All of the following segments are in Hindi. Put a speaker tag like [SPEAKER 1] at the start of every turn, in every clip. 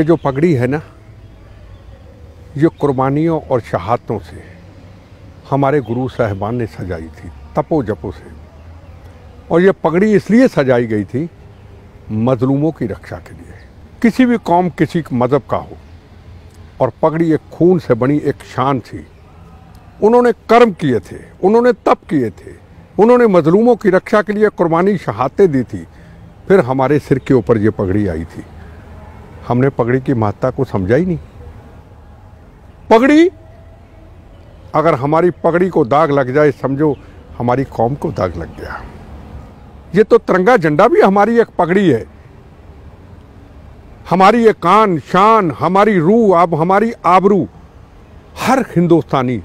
[SPEAKER 1] ये जो पगड़ी है ना ये कुर्बानियों और शहादतों से हमारे गुरु साहबान ने सजाई थी तपो जपो से और ये पगड़ी इसलिए सजाई गई थी मजलूमों की रक्षा के लिए किसी भी कौम किसी मज़हब का हो और पगड़ी एक खून से बनी एक शान थी उन्होंने कर्म किए थे उन्होंने तप किए थे उन्होंने मजलूमों की रक्षा के लिए कुर्बानी शहादतें दी थी फिर हमारे सिर के ऊपर ये पगड़ी आई थी हमने पगड़ी की महत्ता को समझा ही नहीं पगड़ी अगर हमारी पगड़ी को दाग लग जाए समझो हमारी कौम को दाग लग गया ये तो तिरंगा झंडा भी हमारी एक पगड़ी है हमारी एक कान शान हमारी रूह अब हमारी आबरू हर हिंदुस्तानी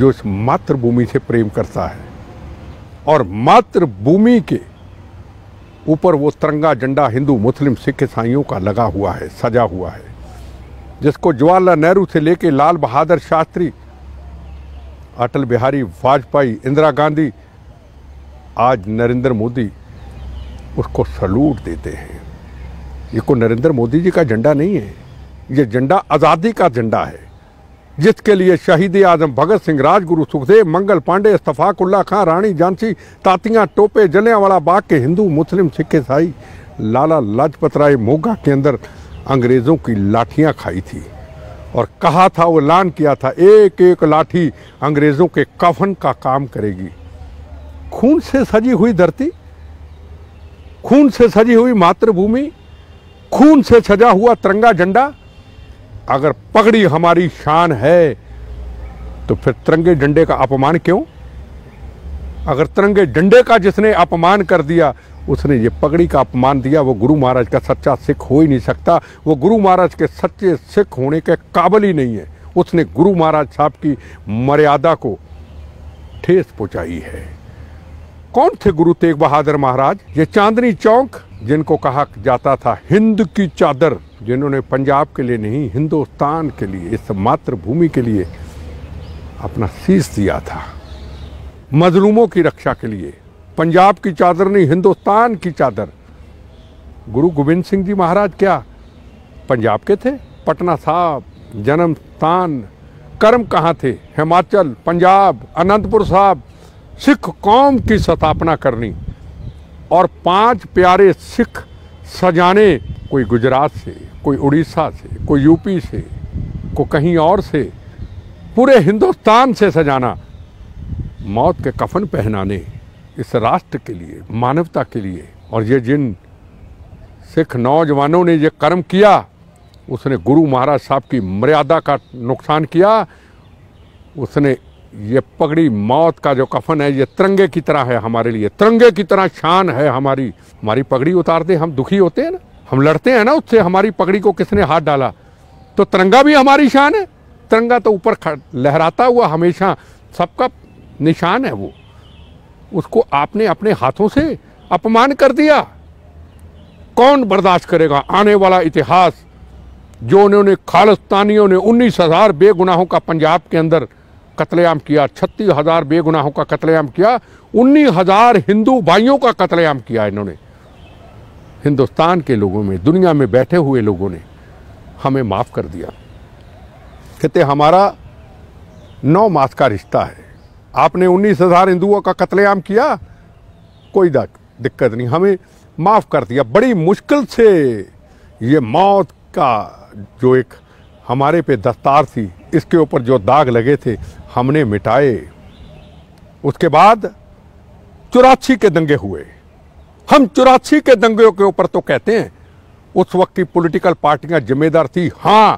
[SPEAKER 1] जो इस मातृभूमि से प्रेम करता है और मातृभूमि के ऊपर वो तिरंगा झंडा हिंदू मुस्लिम सिख ईसाइयों का लगा हुआ है सजा हुआ है जिसको जवाहरलाल नेहरू से लेके लाल बहादुर शास्त्री अटल बिहारी वाजपेयी इंदिरा गांधी आज नरेंद्र मोदी उसको सलूट देते हैं ये को नरेंद्र मोदी जी का झंडा नहीं है ये झंडा आज़ादी का झंडा है जिसके लिए शहीद आजम भगत सिंह राजगुरु सुखदेव मंगल पांडे इस्तफाकुल्ला खां रानी झांसी तातिया टोपे जलियावाला बाग के हिंदू मुस्लिम सिख ईसाई लाला लाजपत राय मोगा के अंदर अंग्रेज़ों की लाठियां खाई थी और कहा था वो लान किया था एक एक लाठी अंग्रेज़ों के कफन का काम करेगी खून से सजी हुई धरती खून से सजी हुई मातृभूमि खून से सजा हुआ तिरंगा झंडा अगर पगड़ी हमारी शान है तो फिर तिरंगे डंडे का अपमान क्यों अगर तिरंगे डंडे का जिसने अपमान कर दिया उसने ये पगड़ी का अपमान दिया वो गुरु महाराज का सच्चा सिख हो ही नहीं सकता वो गुरु महाराज के सच्चे सिख होने के काबिल ही नहीं है उसने गुरु महाराज साहब की मर्यादा को ठेस पहुंचाई है कौन थे गुरु तेग बहादुर महाराज ये चांदनी चौक जिनको कहा जाता था हिंद की चादर जिन्होंने पंजाब के लिए नहीं हिंदुस्तान के लिए इस मातृभूमि के लिए अपना शीश दिया था मजलूमों की रक्षा के लिए पंजाब की चादर नहीं हिंदुस्तान की चादर गुरु गोविंद सिंह जी महाराज क्या पंजाब के थे पटना साहब जन्म स्थान कर्म कहाँ थे हिमाचल पंजाब अनंतपुर साहब सिख कौम की स्थापना करनी और पांच प्यारे सिख सजाने कोई गुजरात से कोई उड़ीसा से कोई यूपी से को कहीं और से पूरे हिंदुस्तान से सजाना मौत के कफन पहनाने इस राष्ट्र के लिए मानवता के लिए और ये जिन सिख नौजवानों ने ये कर्म किया उसने गुरु महाराज साहब की मर्यादा का नुकसान किया उसने ये पगड़ी मौत का जो कफन है ये तिरंगे की तरह है हमारे लिए तिरंगे की तरह शान है हमारी हमारी पगड़ी उतार दे हम दुखी होते हैं ना हम लड़ते हैं ना उससे हमारी पगड़ी को किसने हाथ डाला तो तिरंगा भी हमारी शान है तिरंगा तो ऊपर लहराता हुआ हमेशा सबका निशान है वो उसको आपने अपने हाथों से अपमान कर दिया कौन बर्दाश्त करेगा आने वाला इतिहास जो उन्होंने खालिस्तानियों ने उन्नीस हज़ार बेगुनाहों का पंजाब के अंदर कत्लेआम किया छत्तीस हज़ार बेगुनाहों का कत्लेआम किया उन्नीस हज़ार हिंदू भाइयों का कत्लेआम किया इन्होंने हिंदुस्तान के लोगों में दुनिया में बैठे हुए लोगों ने हमें माफ़ कर दिया कहते हमारा नौ मास का रिश्ता है आपने उन्नीस हज़ार हिंदुओं का कत्लेआम किया कोई दिक्कत नहीं हमें माफ़ कर दिया बड़ी मुश्किल से ये मौत का जो एक हमारे पे दस्तार थी इसके ऊपर जो दाग लगे थे हमने मिटाए उसके बाद चौरासी के दंगे हुए हम चौरासी के दंगे के ऊपर तो कहते हैं उस वक्त की पॉलिटिकल पार्टियां जिम्मेदार थी हाँ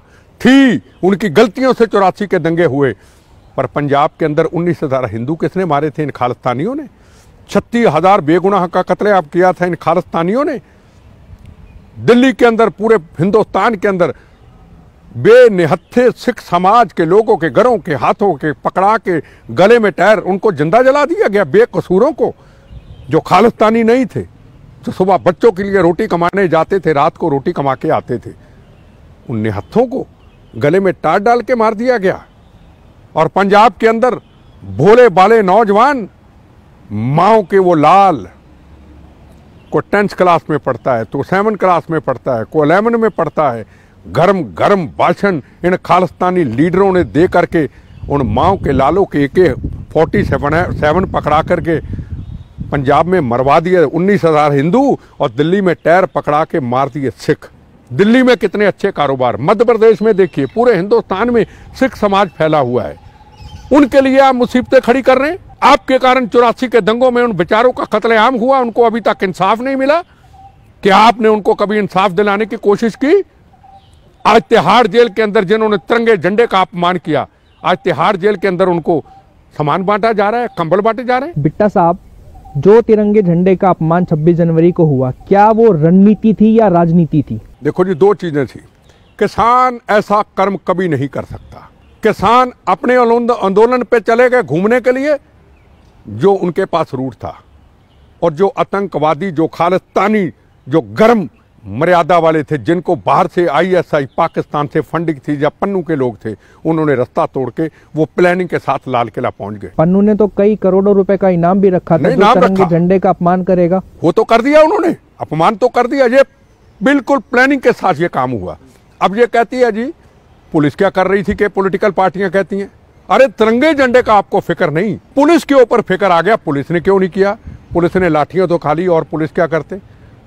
[SPEAKER 1] थी उनकी गलतियों से चौरासी के दंगे हुए पर पंजाब के अंदर उन्नीस हज़ार हिंदू किसने मारे थे इन खालिस्तानियों ने छत्तीस हज़ार बेगुनाह का आप किया था इन खालिस्तानियों ने दिल्ली के अंदर पूरे हिंदुस्तान के अंदर बेनिहत्थे सिख समाज के लोगों के घरों के हाथों के पकड़ा के गले में टायर उनको जिंदा जला दिया गया बेकसूरों को जो खालिस्तानी नहीं थे जो सुबह बच्चों के लिए रोटी कमाने जाते थे रात को रोटी कमा के आते थे उन निहत्थों को गले में टाट डाल के मार दिया गया और पंजाब के अंदर भोले बाले नौजवान माओ के वो लाल को टेंथ क्लास में पढ़ता है तो सेवन क्लास में पढ़ता है को अलेवन में पढ़ता है गर्म गर्म भाषण इन खालिस्तानी लीडरों ने दे करके उन माओ के लालों के के फोर्टी सेवन सेवन पकड़ा करके पंजाब में मरवा दिए उन्नीस हज़ार हिंदू और दिल्ली में टैर पकड़ा के मार दिए सिख दिल्ली में कितने अच्छे कारोबार मध्य प्रदेश में देखिए पूरे हिंदुस्तान में सिख समाज फैला हुआ है उनके लिए आप मुसीबतें खड़ी कर रहे हैं आपके कारण चौरासी के दंगों में उन बेचारों का कत्लेआम हुआ उनको अभी तक इंसाफ नहीं मिला क्या आपने उनको कभी इंसाफ दिलाने की कोशिश की आज तिहाड़ जेल के अंदर जिन्होंने तिरंगे झंडे का अपमान किया आज तिहाड़ जेल के अंदर उनको सामान बांटा जा रहा है कंबल बांटे जा रहे
[SPEAKER 2] हैं बिट्टा साहब जो तिरंगे झंडे का अपमान 26 जनवरी को हुआ क्या वो रणनीति थी या राजनीति थी
[SPEAKER 1] देखो जी दो चीजें थी किसान ऐसा कर्म कभी नहीं कर सकता किसान अपने आंदोलन पे चले गए घूमने के लिए जो उनके पास रूट था और जो आतंकवादी जो खालिस्तानी जो गर्म मर्यादा वाले थे जिनको बाहर से आईएसआई पाकिस्तान से फंडिंग थी या पन्नू के लोग थे उन्होंने रास्ता तोड़ के वो प्लानिंग के साथ लाल किला पहुंच गए
[SPEAKER 2] पन्नू ने तो कई करोड़ों रुपए का इनाम भी रखा था इनाम रखा झंडे का अपमान करेगा
[SPEAKER 1] वो तो कर दिया उन्होंने अपमान तो कर दिया ये बिल्कुल प्लानिंग के साथ ये काम हुआ अब ये कहती है जी पुलिस क्या कर रही थी कि पोलिटिकल पार्टियां कहती हैं अरे तिरंगे झंडे का आपको फिक्र नहीं पुलिस के ऊपर फिक्र आ गया पुलिस ने क्यों नहीं किया पुलिस ने लाठियां तो खा ली और पुलिस क्या करते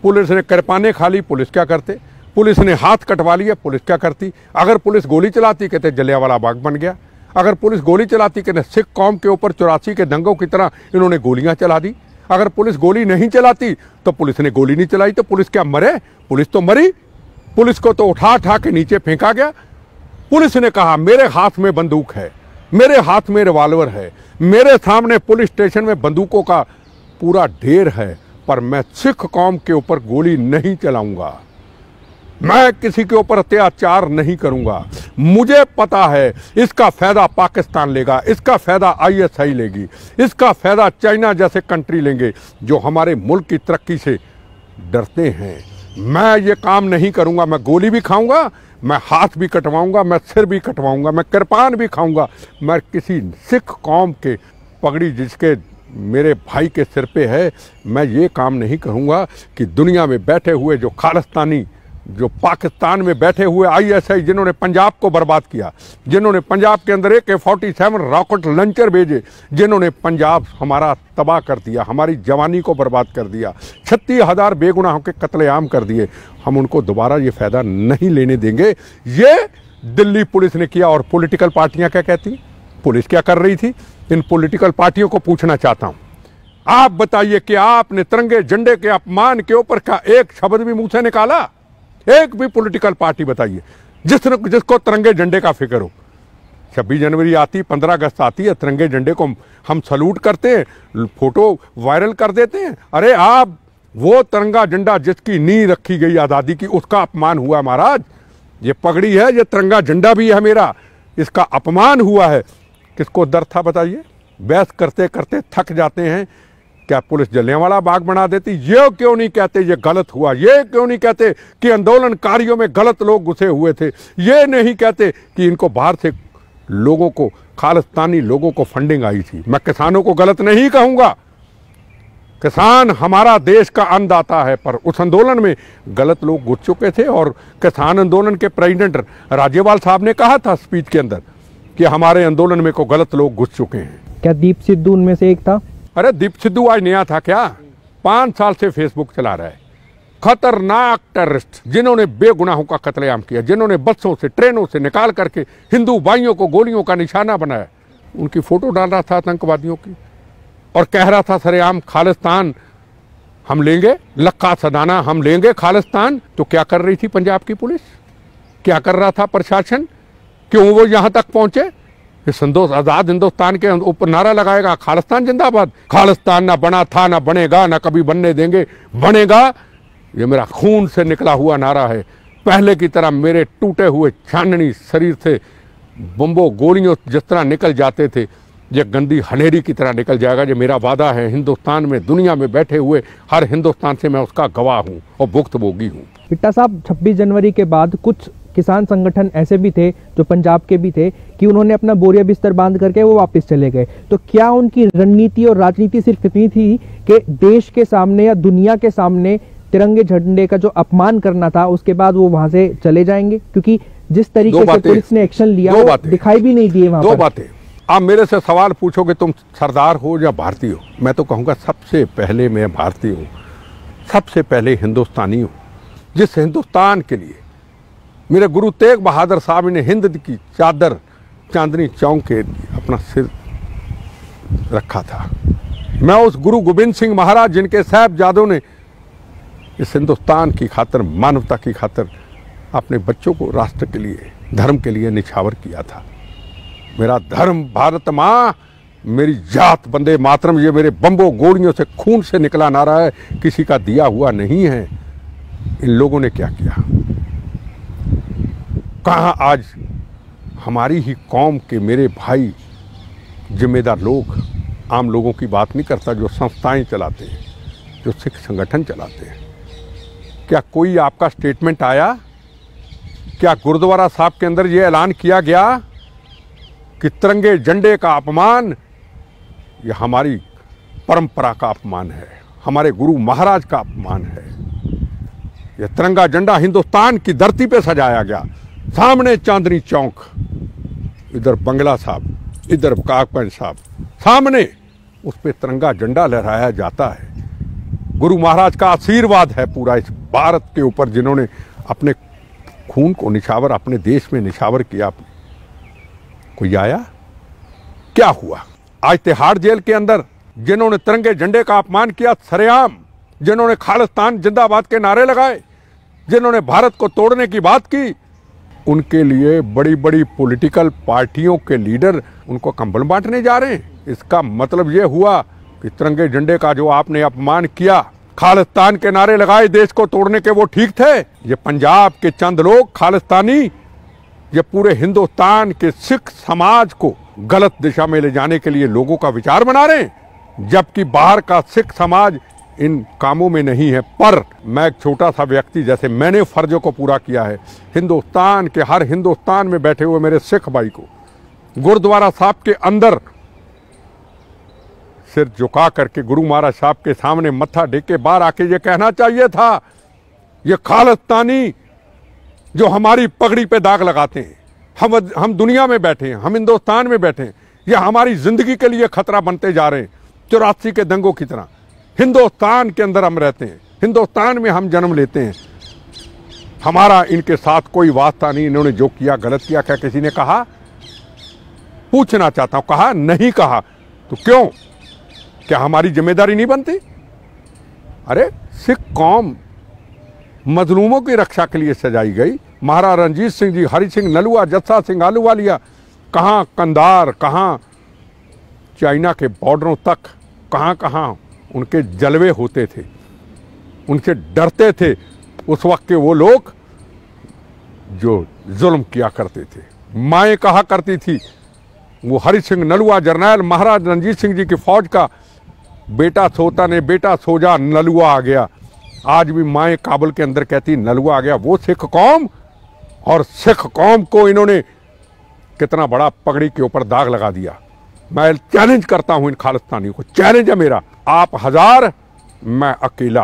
[SPEAKER 1] पुलिस ने कृपाने खाली पुलिस क्या करते पुलिस ने हाथ कटवा लिया पुलिस क्या करती अगर पुलिस गोली चलाती कहते तो जलियावाला बाग बन गया अगर पुलिस गोली चलाती कहते सिख कौम के ऊपर चौरासी के दंगों की तरह इन्होंने गोलियां चला दी अगर पुलिस गोली नहीं चलाती तो पुलिस ने गोली नहीं चलाई तो पुलिस क्या मरे पुलिस तो मरी पुलिस को तो उठा उठा के नीचे फेंका गया पुलिस ने कहा मेरे हाथ में बंदूक है मेरे हाथ में रिवाल्वर है मेरे सामने पुलिस स्टेशन में बंदूकों का पूरा ढेर है पर मैं सिख कौम के ऊपर गोली नहीं चलाऊंगा मैं किसी के ऊपर अत्याचार नहीं करूंगा मुझे पता है इसका फ़ायदा पाकिस्तान लेगा इसका फ़ायदा आईएसआई लेगी इसका फ़ायदा चाइना जैसे कंट्री लेंगे जो हमारे मुल्क की तरक्की से डरते हैं मैं ये काम नहीं करूंगा मैं गोली भी खाऊंगा मैं हाथ भी कटवाऊंगा मैं सिर भी कटवाऊंगा मैं कृपान भी खाऊंगा मैं किसी सिख कौम के पगड़ी जिसके मेरे भाई के सिर पे है मैं ये काम नहीं करूँगा कि दुनिया में बैठे हुए जो खालिस्तानी जो पाकिस्तान में बैठे हुए आईएसआई जिन्होंने पंजाब को बर्बाद किया जिन्होंने पंजाब के अंदर A forty seven rocket launcher भेजे जिन्होंने पंजाब हमारा तबाह कर दिया हमारी जवानी को बर्बाद कर दिया छत्तीस हज़ार बेगुनाहों के कत्लेआम कर दिए हम उनको दोबारा ये फ़ायदा नहीं लेने देंगे ये दिल्ली पुलिस ने किया और पोलिटिकल पार्टियाँ क्या कहती पुलिस क्या कर रही थी इन पॉलिटिकल पार्टियों को पूछना चाहता हूं आप बताइए कि आपने तिरंगे झंडे के अपमान के ऊपर का एक शब्द भी मुंह से निकाला एक भी पॉलिटिकल पार्टी बताइए जिस जिसको तिरंगे झंडे का फिक्र हो छब्बीस जनवरी आती पंद्रह अगस्त आती है तिरंगे झंडे को हम सलूट करते हैं फोटो वायरल कर देते हैं अरे आप वो तिरंगा झंडा जिसकी नींव रखी गई आज़ादी की उसका अपमान हुआ महाराज ये पगड़ी है ये तिरंगा झंडा भी है मेरा इसका अपमान हुआ है किसको दर्द था बताइए बहस करते करते थक जाते हैं क्या पुलिस जलियावाला बाग बना देती ये क्यों नहीं कहते ये गलत हुआ ये क्यों नहीं कहते कि आंदोलनकारियों में गलत लोग घुसे हुए थे ये नहीं कहते कि इनको बाहर से लोगों को खालिस्तानी लोगों को फंडिंग आई थी मैं किसानों को गलत नहीं कहूंगा किसान हमारा देश का अंध आता है पर उस आंदोलन में गलत लोग घुस चुके थे और किसान आंदोलन के प्रेजिडेंट राज्यपाल साहब ने कहा था स्पीच के अंदर कि हमारे आंदोलन में को गलत लोग घुस
[SPEAKER 2] चुके हैं क्या दीप सिद्धू उनमें से एक था
[SPEAKER 1] अरे दीप सिद्धू आज नया था क्या पांच साल से फेसबुक चला रहा है खतरनाक टेररिस्ट जिन्होंने बेगुनाहों का कत्लेआम किया जिन्होंने बसों से ट्रेनों से निकाल करके हिंदू भाइयों को गोलियों का निशाना बनाया उनकी फोटो डाल रहा था आतंकवादियों की और कह रहा था सरेआम खालिस्तान हम लेंगे लक्का सदाना हम लेंगे खालिस्तान तो क्या कर रही थी पंजाब की पुलिस क्या कर रहा था प्रशासन क्यों वो यहाँ तक पहुँचे संतोष आज़ाद हिंदुस्तान के ऊपर नारा लगाएगा खालिस्तान जिंदाबाद खालिस्तान ना बना था ना बनेगा ना कभी बनने देंगे बनेगा ये मेरा खून से निकला हुआ नारा है पहले की तरह मेरे टूटे हुए छाननी शरीर से बम्बो गोलियों जिस तरह निकल जाते थे ये गंदी हनेरी की तरह निकल जाएगा ये मेरा वादा है हिंदुस्तान में दुनिया में बैठे हुए हर हिंदुस्तान से मैं उसका गवाह हूँ और भुक्त भोगी हूँ
[SPEAKER 2] पिट्टा साहब 26 जनवरी के बाद कुछ किसान संगठन ऐसे भी थे जो पंजाब के भी थे कि उन्होंने अपना बोरिया बिस्तर बांध करके वो वापस चले गए तो क्या उनकी रणनीति और राजनीति सिर्फ इतनी थी कि देश के सामने या दुनिया के सामने तिरंगे झंडे का जो अपमान करना था उसके बाद वो वहां से चले जाएंगे क्योंकि जिस तरीके से पुलिस ने एक्शन लिया वो दिखाई भी नहीं दिए वहां दो बातें
[SPEAKER 1] आप मेरे से सवाल पूछोगे तुम सरदार हो या भारतीय हो मैं तो कहूंगा सबसे पहले मैं भारतीय हूँ सबसे पहले हिंदुस्तानी हूँ जिस हिंदुस्तान के लिए मेरे गुरु तेग बहादुर साहब ने हिंद की चादर चांदनी चौंक के अपना सिर रखा था मैं उस गुरु गोबिंद सिंह महाराज जिनके साहब जादों ने इस हिंदुस्तान की खातर मानवता की खातर अपने बच्चों को राष्ट्र के लिए धर्म के लिए निछावर किया था मेरा धर्म भारत माँ मेरी जात बंदे मातरम ये मेरे बम्बो गोड़ियों से खून से निकला नारा है किसी का दिया हुआ नहीं है इन लोगों ने क्या किया कहाँ आज हमारी ही कौम के मेरे भाई जिम्मेदार लोग आम लोगों की बात नहीं करता जो संस्थाएं चलाते हैं जो सिख संगठन चलाते हैं क्या कोई आपका स्टेटमेंट आया क्या गुरुद्वारा साहब के अंदर ये ऐलान किया गया कि तिरंगे झंडे का अपमान यह हमारी परंपरा का अपमान है हमारे गुरु महाराज का अपमान है यह तिरंगा झंडा हिंदुस्तान की धरती पे सजाया गया सामने चांदनी चौक इधर बंगला साहब इधर काकपंज साहब सामने उस पर तिरंगा झंडा लहराया जाता है गुरु महाराज का आशीर्वाद है पूरा इस भारत के ऊपर जिन्होंने अपने खून को निछावर अपने देश में निछावर किया कोई आया क्या हुआ आज तिहाड़ जेल के अंदर जिन्होंने तिरंगे झंडे का अपमान किया सरेआम जिन्होंने खालिस्तान जिंदाबाद के नारे लगाए जिन्होंने भारत को तोड़ने की बात की उनके लिए बड़ी बड़ी पॉलिटिकल पार्टियों के लीडर उनको कंबल बांटने जा रहे हैं इसका मतलब ये हुआ कि तिरंगे झंडे का जो आपने अपमान किया खालिस्तान के नारे लगाए देश को तोड़ने के वो ठीक थे ये पंजाब के चंद लोग खालिस्तानी ये पूरे हिंदुस्तान के सिख समाज को गलत दिशा में ले जाने के लिए लोगों का विचार बना रहे हैं जबकि बाहर का सिख समाज इन कामों में नहीं है पर मैं एक छोटा सा व्यक्ति जैसे मैंने फर्जों को पूरा किया है हिंदुस्तान के हर हिंदुस्तान में बैठे हुए मेरे सिख भाई को गुरुद्वारा साहब के अंदर सिर झुका करके गुरु महाराज साहब के सामने मत्था ढेक के बाहर आके ये कहना चाहिए था ये खालिस्तानी जो हमारी पगड़ी पे दाग लगाते हैं हम हम दुनिया में बैठे हैं हम हिंदुस्तान में बैठे हैं ये हमारी ज़िंदगी के लिए खतरा बनते जा रहे हैं चौरासी के दंगों की तरह हिंदुस्तान के अंदर हम रहते हैं हिंदुस्तान में हम जन्म लेते हैं हमारा इनके साथ कोई वास्ता नहीं इन्होंने जो किया गलत किया क्या किसी ने कहा पूछना चाहता हूं कहा नहीं कहा तो क्यों क्या हमारी जिम्मेदारी नहीं बनती अरे सिख कौम मजलूमों की रक्षा के लिए सजाई गई महाराजा रंजीत सिंह जी हरि सिंह नलुआ जत्सा सिंह आलूवालिया कहाँ कंदार कहाँ चाइना के बॉर्डरों तक कहाँ कहाँ उनके जलवे होते थे उनसे डरते थे उस वक्त के वो लोग जो जुल्म किया करते थे माएँ कहा करती थी वो हरि सिंह नलुआ जर्नैल महाराज रंजीत सिंह जी की फौज का बेटा सोता ने बेटा सो जा नलुआ आ गया आज भी माएँ काबुल के अंदर कहती नलुआ आ गया वो सिख कौम और सिख कौम को इन्होंने कितना बड़ा पगड़ी के ऊपर दाग लगा दिया मैं चैलेंज करता हूँ इन खालिस्तानियों को चैलेंज है मेरा आप हजार मैं अकेला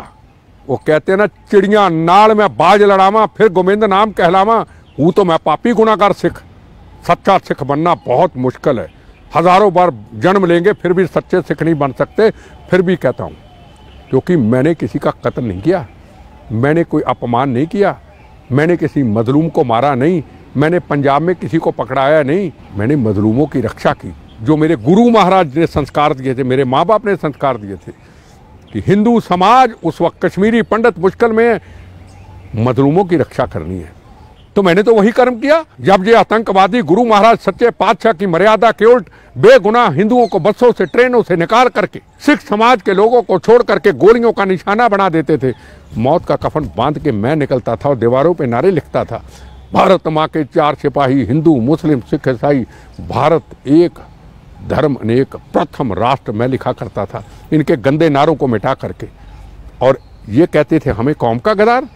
[SPEAKER 1] वो कहते हैं ना चिड़िया नाल में बाज लड़ावा फिर गोविंद नाम कहलावा हूँ तो मैं पापी गुनाकार सिख सच्चा सिख बनना बहुत मुश्किल है हजारों बार जन्म लेंगे फिर भी सच्चे सिख नहीं बन सकते फिर भी कहता हूँ क्योंकि मैंने किसी का कत्ल नहीं किया मैंने कोई अपमान नहीं किया मैंने किसी मजलूम को मारा नहीं मैंने पंजाब में किसी को पकड़ाया नहीं मैंने मजलूमों की रक्षा की जो मेरे गुरु महाराज ने संस्कार दिए थे मेरे माँ बाप ने संस्कार दिए थे कि हिंदू समाज उस वक्त कश्मीरी पंडित मुश्किल में मजलूमों की रक्षा करनी है तो मैंने तो वही कर्म किया जब ये आतंकवादी गुरु महाराज सच्चे पातशाह की मर्यादा के उल्ट बेगुनाह हिंदुओं को बसों से ट्रेनों से निकाल करके सिख समाज के लोगों को छोड़ करके गोलियों का निशाना बना देते थे मौत का कफन बांध के मैं निकलता था और दीवारों पर नारे लिखता था भारत माँ के चार सिपाही हिंदू मुस्लिम सिख ईसाई भारत एक धर्म अनेक प्रथम राष्ट्र मैं लिखा करता था इनके गंदे नारों को मिटा करके और ये कहते थे हमें कौम का गदार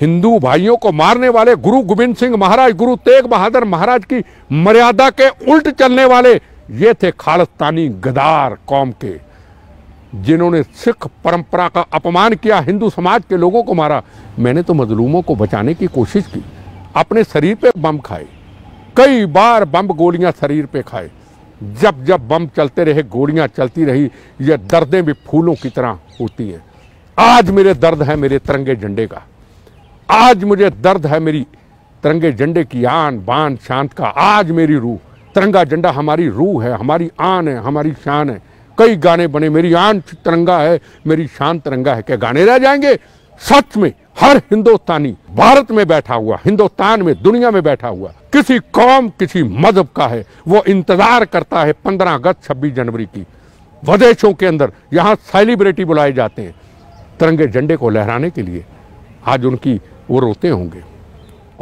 [SPEAKER 1] हिंदू भाइयों को मारने वाले गुरु गोविंद सिंह महाराज गुरु तेग बहादुर महाराज की मर्यादा के उल्ट चलने वाले ये थे खालिस्तानी गदार कौम के जिन्होंने सिख परंपरा का अपमान किया हिंदू समाज के लोगों को मारा मैंने तो मजलूमों को बचाने की कोशिश की अपने शरीर पे बम खाए कई बार बम गोलियां शरीर पे खाए जब जब बम चलते रहे गोलियां चलती रही ये दर्दें भी फूलों की तरह होती हैं आज मेरे दर्द है मेरे तिरंगे झंडे का आज मुझे दर्द है मेरी तिरंगे झंडे की आन बान शांत का आज मेरी रूह तिरंगा झंडा हमारी रूह है हमारी आन है हमारी शान है कई गाने बने मेरी आन तिरंगा है मेरी शान तिरंगा है क्या गाने रह जाएंगे सच में हर हिंदुस्तानी भारत में बैठा हुआ हिंदुस्तान में दुनिया में बैठा हुआ किसी कौम किसी मजहब का है वो इंतज़ार करता है पंद्रह अगस्त छब्बीस जनवरी की वदेशों के अंदर यहाँ सेलिब्रिटी बुलाए जाते हैं तिरंगे झंडे को लहराने के लिए आज उनकी वो रोते होंगे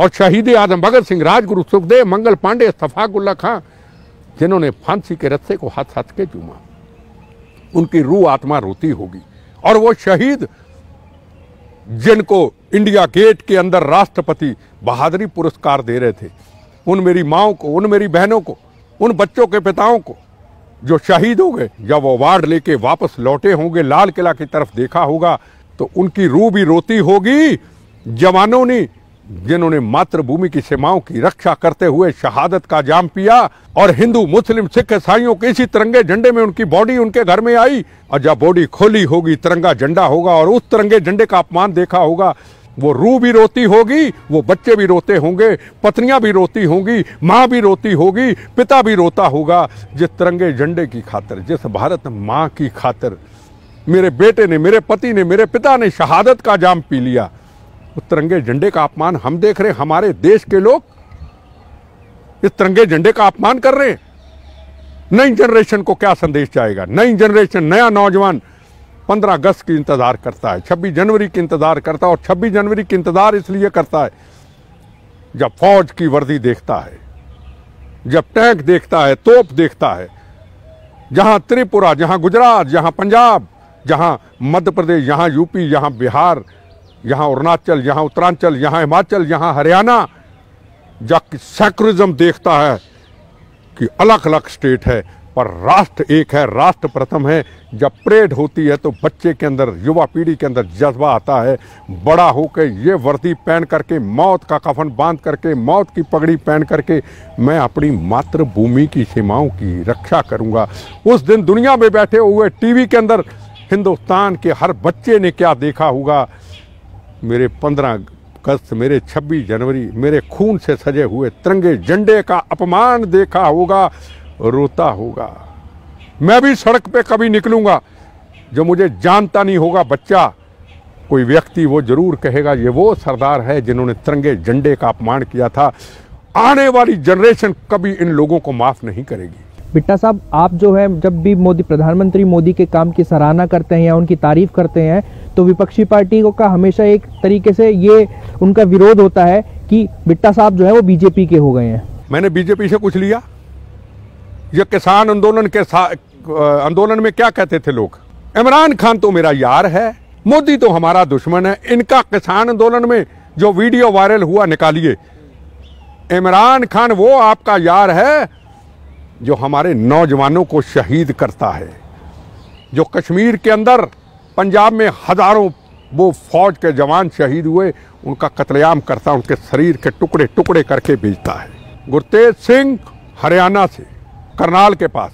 [SPEAKER 1] और शहीद आजम भगत सिंह राजगुरु सुखदेव मंगल पांडे सफाकुल्ला खां जिन्होंने फांसी के रस्से को हाथ हाथ के चूमा उनकी रूह आत्मा रोती होगी और वो शहीद जिनको इंडिया गेट के अंदर राष्ट्रपति बहादुरी पुरस्कार दे रहे थे उन मेरी माओ को उन मेरी बहनों को उन बच्चों के पिताओं को जो शहीद हो गए जब अवार्ड लेके वापस लौटे होंगे लाल किला की तरफ देखा होगा तो उनकी रूह भी रोती होगी जवानों ने जिन्होंने मातृभूमि की सीमाओं की रक्षा करते हुए शहादत का जाम पिया और हिंदू मुस्लिम सिख ईसाइयों के इसी तिरंगे झंडे में उनकी बॉडी उनके घर में आई और जब बॉडी खोली होगी तिरंगा झंडा होगा और उस तिरंगे झंडे का अपमान देखा होगा वो रूह भी रोती होगी वो बच्चे भी रोते होंगे पत्नियां भी रोती होंगी माँ भी रोती होगी पिता भी रोता होगा जिस तिरंगे झंडे की खातर जिस भारत माँ की खातर मेरे बेटे ने मेरे पति ने मेरे पिता ने शहादत का जाम पी लिया उस तिरंगे झंडे का अपमान हम देख रहे हमारे देश के लोग इस तिरंगे झंडे का अपमान कर रहे हैं नई जनरेशन को क्या संदेश जाएगा नई जनरेशन नया नौजवान पंद्रह अगस्त की इंतज़ार करता है छब्बीस जनवरी की इंतज़ार करता है और छब्बीस जनवरी की इंतज़ार इसलिए करता है जब फौज की वर्दी देखता है जब टैंक देखता है तोप देखता है जहां त्रिपुरा जहां गुजरात जहां पंजाब जहां मध्य प्रदेश यहाँ यूपी यहाँ बिहार यहाँ अरुणाचल यहाँ उत्तरांचल यहाँ हिमाचल यहाँ हरियाणा जब सेक्रिज्म देखता है कि अलग अलग स्टेट है पर राष्ट्र एक है राष्ट्र प्रथम है जब परेड होती है तो बच्चे के अंदर युवा पीढ़ी के अंदर जज्बा आता है बड़ा होकर ये वर्दी पहन करके मौत का कफन बांध करके मौत की पगड़ी पहन करके मैं अपनी मातृभूमि की सीमाओं की रक्षा करूँगा उस दिन दुनिया में बैठे हुए टीवी के अंदर हिंदुस्तान के हर बच्चे ने क्या देखा होगा मेरे पंद्रह अगस्त मेरे 26 जनवरी मेरे खून से सजे हुए तिरंगे झंडे का अपमान देखा होगा रोता होगा मैं भी सड़क पे कभी निकलूंगा जो मुझे जानता नहीं होगा बच्चा कोई व्यक्ति वो जरूर कहेगा ये वो सरदार है जिन्होंने तिरंगे झंडे का अपमान किया था आने वाली जनरेशन कभी इन लोगों को माफ नहीं करेगी
[SPEAKER 2] बिट्टा साहब आप जो है जब भी मोदी प्रधानमंत्री मोदी के काम की सराहना करते हैं या उनकी तारीफ करते हैं तो विपक्षी पार्टी का हमेशा एक तरीके से ये उनका विरोध होता है कि बिट्टा साहब जो है वो बीजेपी के हो गए हैं
[SPEAKER 1] मैंने बीजेपी से कुछ लिया या किसान आंदोलन के आंदोलन में क्या कहते थे लोग इमरान खान तो मेरा यार है मोदी तो हमारा दुश्मन है इनका किसान आंदोलन में जो वीडियो वायरल हुआ निकालिए इमरान खान वो आपका यार है जो हमारे नौजवानों को शहीद करता है जो कश्मीर के अंदर पंजाब में हज़ारों वो फौज के जवान शहीद हुए उनका कत्लेआम करता उनके शरीर के टुकड़े टुकड़े करके बेचता है गुरतेज सिंह हरियाणा से करनाल के पास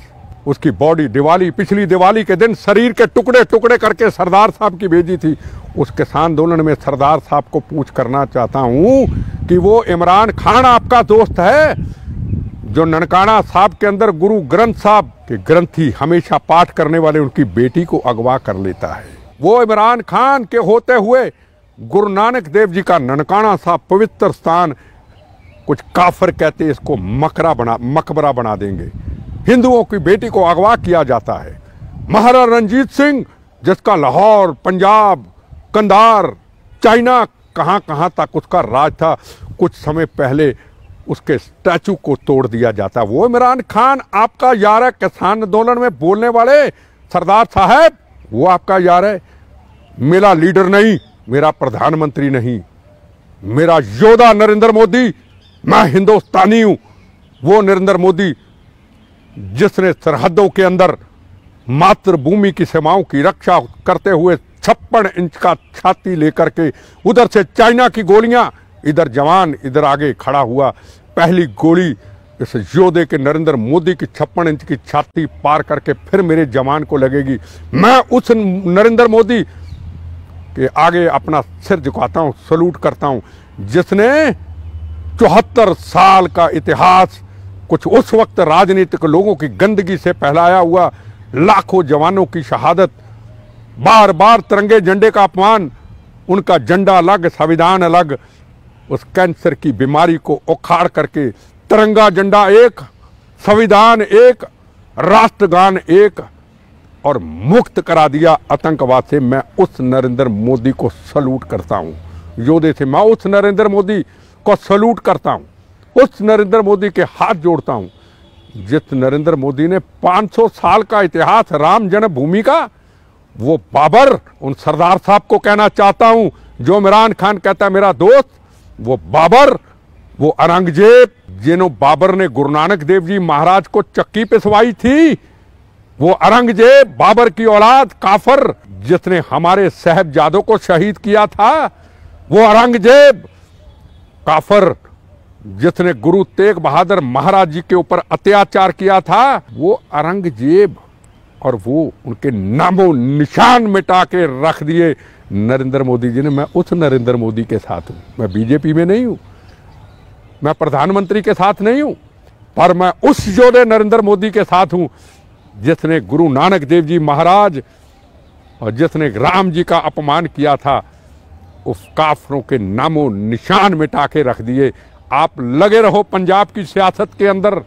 [SPEAKER 1] उसकी बॉडी दिवाली पिछली दिवाली के दिन शरीर के टुकड़े टुकड़े करके सरदार साहब की भेजी थी उस किसान आंदोलन में सरदार साहब को पूछ करना चाहता हूँ कि वो इमरान खान आपका दोस्त है जो ननकाना साहब के अंदर गुरु ग्रंथ साहब के ग्रंथी हमेशा पाठ करने वाले उनकी बेटी को अगवा कर लेता है वो इमरान खान के होते हुए गुरु नानक देव जी का ननकाना साहब पवित्र स्थान कुछ काफर कहते इसको मकरा बना मकबरा बना देंगे हिंदुओं की बेटी को अगवा किया जाता है महाराजा रंजीत सिंह जिसका लाहौर पंजाब कंधार चाइना कहाँ कहाँ तक उसका राज था कुछ समय पहले उसके स्टैचू को तोड़ दिया जाता वो इमरान खान आपका यार है किसान आंदोलन में बोलने वाले सरदार साहब वो आपका यार है मेरा लीडर नहीं मेरा प्रधानमंत्री नहीं मेरा योद्धा नरेंद्र मोदी मैं हिंदुस्तानी हूँ वो नरेंद्र मोदी जिसने सरहदों के अंदर मातृभूमि की सेवाओं की रक्षा करते हुए छप्पन इंच का छाती लेकर के उधर से चाइना की गोलियां इधर जवान इधर आगे खड़ा हुआ पहली गोली इस योदे के नरेंद्र मोदी की छप्पन इंच की छाती पार करके फिर मेरे जवान को लगेगी मैं उस नरेंद्र मोदी के आगे अपना सिर झुकाता हूँ सल्यूट करता हूँ जिसने चौहत्तर साल का इतिहास कुछ उस वक्त राजनीतिक लोगों की गंदगी से फैलाया हुआ लाखों जवानों की शहादत बार बार तिरंगे झंडे का अपमान उनका झंडा अलग संविधान अलग उस कैंसर की बीमारी को उखाड़ करके तिरंगा झंडा एक संविधान एक राष्ट्रगान एक और मुक्त करा दिया आतंकवाद से मैं उस नरेंद्र मोदी को सल्यूट करता हूँ योदे से मैं उस नरेंद्र मोदी को सल्यूट करता हूँ उस नरेंद्र मोदी के हाथ जोड़ता हूँ जिस नरेंद्र मोदी ने 500 साल का इतिहास राम जन्मभूमि का वो बाबर उन सरदार साहब को कहना चाहता हूँ जो इमरान खान कहता है मेरा दोस्त वो बाबर वो औरंगजेब जिन्हों बाबर ने गुरु नानक देव जी महाराज को चक्की पिसवाई थी वो औरंगजेब बाबर की औलाद काफर जिसने हमारे साहबजादों को शहीद किया था वो औरंगजेब काफर जिसने गुरु तेग बहादुर महाराज जी के ऊपर अत्याचार किया था वो औरंगजेब और वो उनके नामो निशान मिटा के रख दिए नरेंद्र मोदी जी ने मैं उस नरेंद्र मोदी के साथ हूँ मैं बीजेपी में नहीं हूँ मैं प्रधानमंत्री के साथ नहीं हूँ पर मैं उस जोड़े नरेंद्र मोदी के साथ हूँ जिसने गुरु नानक देव जी महाराज और जिसने राम जी का अपमान किया था उस काफरों के नामो निशान मिटा के रख दिए आप लगे रहो पंजाब की सियासत के अंदर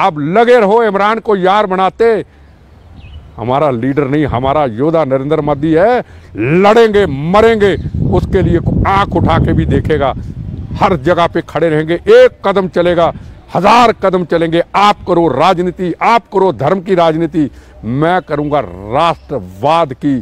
[SPEAKER 1] आप लगे रहो इमरान को यार बनाते हमारा लीडर नहीं हमारा योद्धा नरेंद्र मोदी है लड़ेंगे मरेंगे उसके लिए आंख उठा के भी देखेगा हर जगह पे खड़े रहेंगे एक कदम चलेगा हजार कदम चलेंगे आप करो राजनीति आप करो धर्म की राजनीति मैं करूंगा राष्ट्रवाद की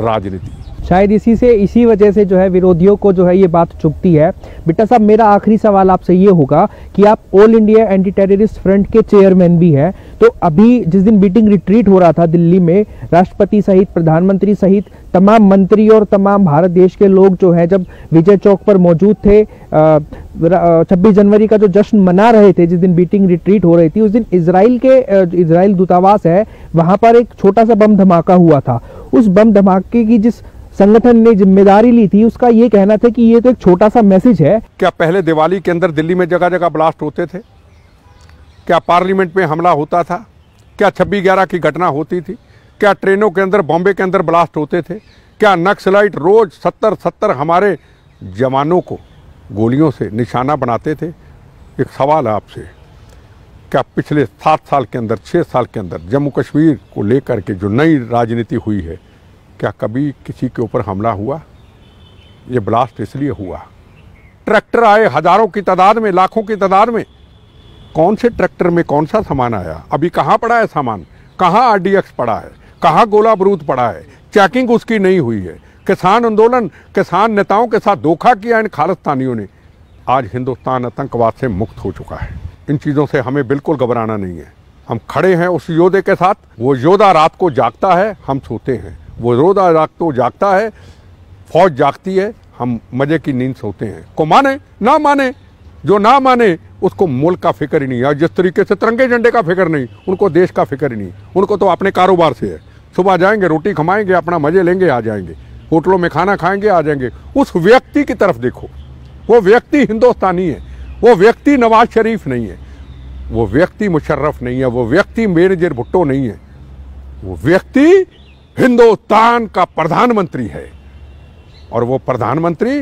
[SPEAKER 1] राजनीति
[SPEAKER 2] शायद इसी से इसी वजह से जो है विरोधियों को जो है ये बात चुपती है बेटा साहब मेरा आखिरी सवाल आपसे ये होगा कि आप all India anti terrorist front के चेयरमैन भी हैं तो अभी जिस दिन बीटिंग रिट्रीट हो रहा था दिल्ली में राष्ट्रपति सहित प्रधानमंत्री सहित तमाम मंत्री और तमाम भारत देश के लोग जो है जब विजय चौक पर मौजूद थे छब्बीस जनवरी का जो जश्न मना रहे थे जिस दिन बीटिंग रिट्रीट हो रही थी उस दिन इसराइल के इसराइल दूतावास है वहाँ पर एक छोटा सा बम धमाका हुआ था उस बम धमाके की जिस संगठन ने जिम्मेदारी ली थी उसका ये कहना था कि ये तो एक छोटा सा मैसेज है
[SPEAKER 1] क्या पहले दिवाली के अंदर दिल्ली में जगह जगह ब्लास्ट होते थे क्या पार्लियामेंट में हमला होता था क्या छब्बीस ग्यारह की घटना होती थी क्या ट्रेनों के अंदर बॉम्बे के अंदर ब्लास्ट होते थे क्या नक्सलाइट रोज सत्तर सत्तर हमारे जवानों को गोलियों से निशाना बनाते थे एक सवाल है आपसे क्या पिछले सात साल के अंदर छः साल के अंदर जम्मू कश्मीर को लेकर के जो नई राजनीति हुई है क्या कभी किसी के ऊपर हमला हुआ ये ब्लास्ट इसलिए हुआ ट्रैक्टर आए हज़ारों की तादाद में लाखों की तादाद में कौन से ट्रैक्टर में कौन सा सामान आया अभी कहाँ पड़ा है सामान कहाँ आर पड़ा है कहाँ गोला बारूद पड़ा है चेकिंग उसकी नहीं हुई है किसान आंदोलन किसान नेताओं के साथ धोखा किया इन खालिस्तानियों ने आज हिंदुस्तान आतंकवाद से मुक्त हो चुका है इन चीज़ों से हमें बिल्कुल घबराना नहीं है हम खड़े हैं उस योद्धे के साथ वो योद्धा रात को जागता है हम सोते हैं वो रोदा रात तो जागता है फौज जागती है हम मज़े की नींद सोते हैं को माने ना माने जो ना माने उसको मुल्क का फिक्र ही नहीं है जिस तरीके से तिरंगे झंडे का फिक्र नहीं उनको देश का फिक्र ही नहीं उनको तो अपने कारोबार से है सुबह जाएंगे रोटी खमाएंगे अपना मज़े लेंगे आ जाएंगे होटलों में खाना खाएंगे आ जाएंगे उस व्यक्ति की तरफ देखो वो व्यक्ति हिंदुस्तानी है वो व्यक्ति नवाज शरीफ नहीं है वो व्यक्ति मुशर्रफ नहीं है वो व्यक्ति मेरे जेर भुट्टो नहीं है वो व्यक्ति हिंदुस्तान का प्रधानमंत्री है और वो प्रधानमंत्री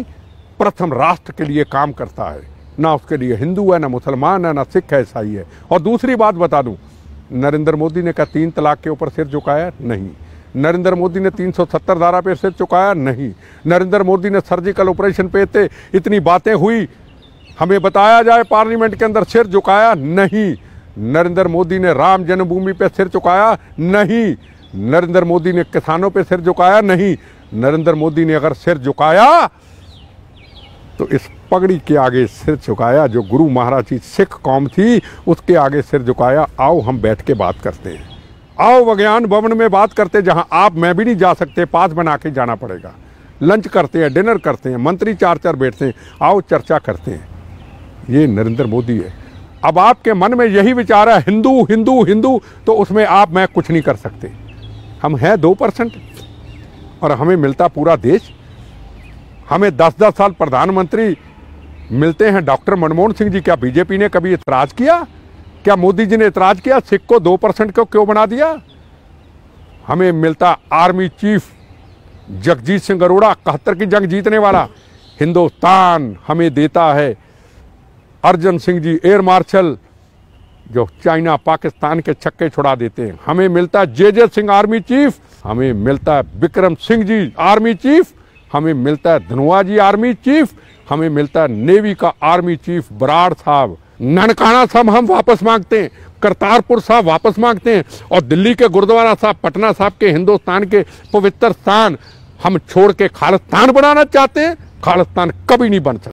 [SPEAKER 1] प्रथम राष्ट्र के लिए काम करता है ना उसके लिए हिंदू है ना मुसलमान है ना सिख है ईसाई है और दूसरी बात बता दूं नरेंद्र मोदी ने कहा तीन तलाक के ऊपर सिर झुकाया नहीं नरेंद्र मोदी ने 370 धारा पे सिर चुकाया नहीं नरेंद्र मोदी ने सर्जिकल ऑपरेशन पे थे इतनी बातें हुई हमें बताया जाए पार्लियामेंट के अंदर सिर झुकाया नहीं नरेंद्र मोदी ने राम जन्मभूमि पे सिर चुकाया नहीं नरेंद्र मोदी ने किसानों पे सिर झुकाया नहीं नरेंद्र मोदी ने अगर सिर झुकाया तो इस पगड़ी के आगे सिर झुकाया जो गुरु महाराज की सिख कौम थी उसके आगे सिर झुकाया आओ हम बैठ के बात करते हैं आओ विज्ञान भवन में बात करते जहां आप मैं भी नहीं जा सकते पास बना के जाना पड़ेगा लंच करते हैं डिनर करते हैं मंत्री चार चार बैठते हैं आओ चर्चा करते हैं ये नरेंद्र मोदी है अब आपके मन में यही विचार है हिंदू हिंदू हिंदू तो उसमें आप मैं कुछ नहीं कर सकते हम हैं दो परसेंट और हमें मिलता पूरा देश हमें दस दस साल प्रधानमंत्री मिलते हैं डॉक्टर मनमोहन सिंह जी क्या बीजेपी ने कभी इतराज़ किया क्या मोदी जी ने इतराज़ किया सिख को दो परसेंट को क्यों बना दिया हमें मिलता आर्मी चीफ जगजीत सिंह अरोड़ा कहत्तर की जंग जीतने वाला हिंदुस्तान हमें देता है अर्जन सिंह जी एयर मार्शल जो चाइना पाकिस्तान के छक्के छुड़ा देते हैं हमें मिलता है J J Singh army chief हमें मिलता है विक्रम सिंह जी आर्मी चीफ हमें मिलता है धनुआ जी आर्मी चीफ हमें मिलता है नेवी का आर्मी चीफ बराड़ साहब ननकाना साहब हम वापस मांगते हैं करतारपुर साहब वापस मांगते हैं और दिल्ली के गुरुद्वारा साहब पटना साहब के हिंदुस्तान के पवित्र स्थान हम छोड़ के खालिस्तान बनाना चाहते हैं खालिस्तान कभी नहीं बन सकता